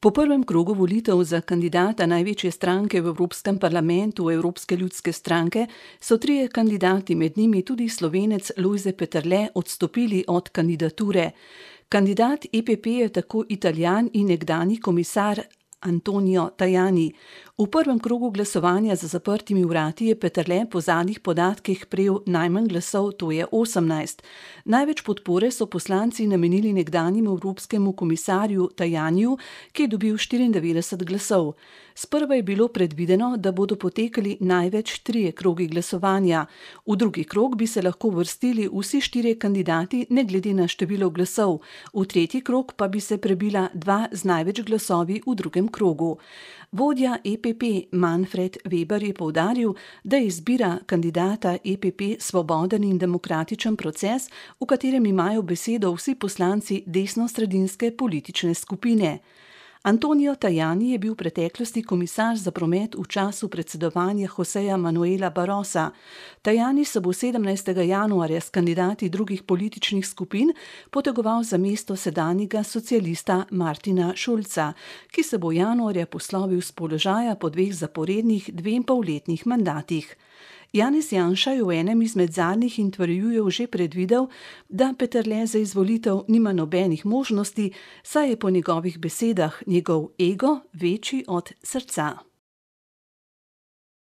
Po prvem krogu volitev za kandidata največje stranke v Evropskem parlamentu, Evropske ljudske stranke, so trije kandidati, med njimi tudi slovenec Lojze Petrle, odstopili od kandidature. Kandidat EPP je tako italijan in nekdani komisar Antonio Tajani. V prvem krogu glasovanja za zaprtimi vrati je Petrle po zadnjih podatkih prejel najmanj glasov, to je 18. Največ podpore so poslanci namenili nekdanjemu evropskemu komisarju Tajaniju, ki je dobil 94 glasov. Sprva je bilo predvideno, da bodo potekali največ trije krogi glasovanja. V drugi krog bi se lahko vrstili vsi štirje kandidati, ne glede na število glasov, v tretji krog pa bi se prebila dva z največ glasovi v drugem krogu krogu. Vodja EPP Manfred Weber je povdaril, da je izbira kandidata EPP svoboden in demokratičen proces, v katerem imajo besedo vsi poslanci desno-sredinske politične skupine. Antonijo Tajani je bil v preteklosti komisar za promet v času predsedovanja Joseja Manuela Barosa. Tajani se bo 17. januarja s kandidati drugih političnih skupin potegoval za mesto sedanjega socialista Martina Šulca, ki se bo januarja poslovil z položaja po dveh zaporednih dvem polletnih mandatih. Janis Janša je v enem izmed zadnjih intervjujev že predvidel, da Petrle za izvolitev nima nobenih možnosti, saj je po njegovih besedah njegov ego večji od srca.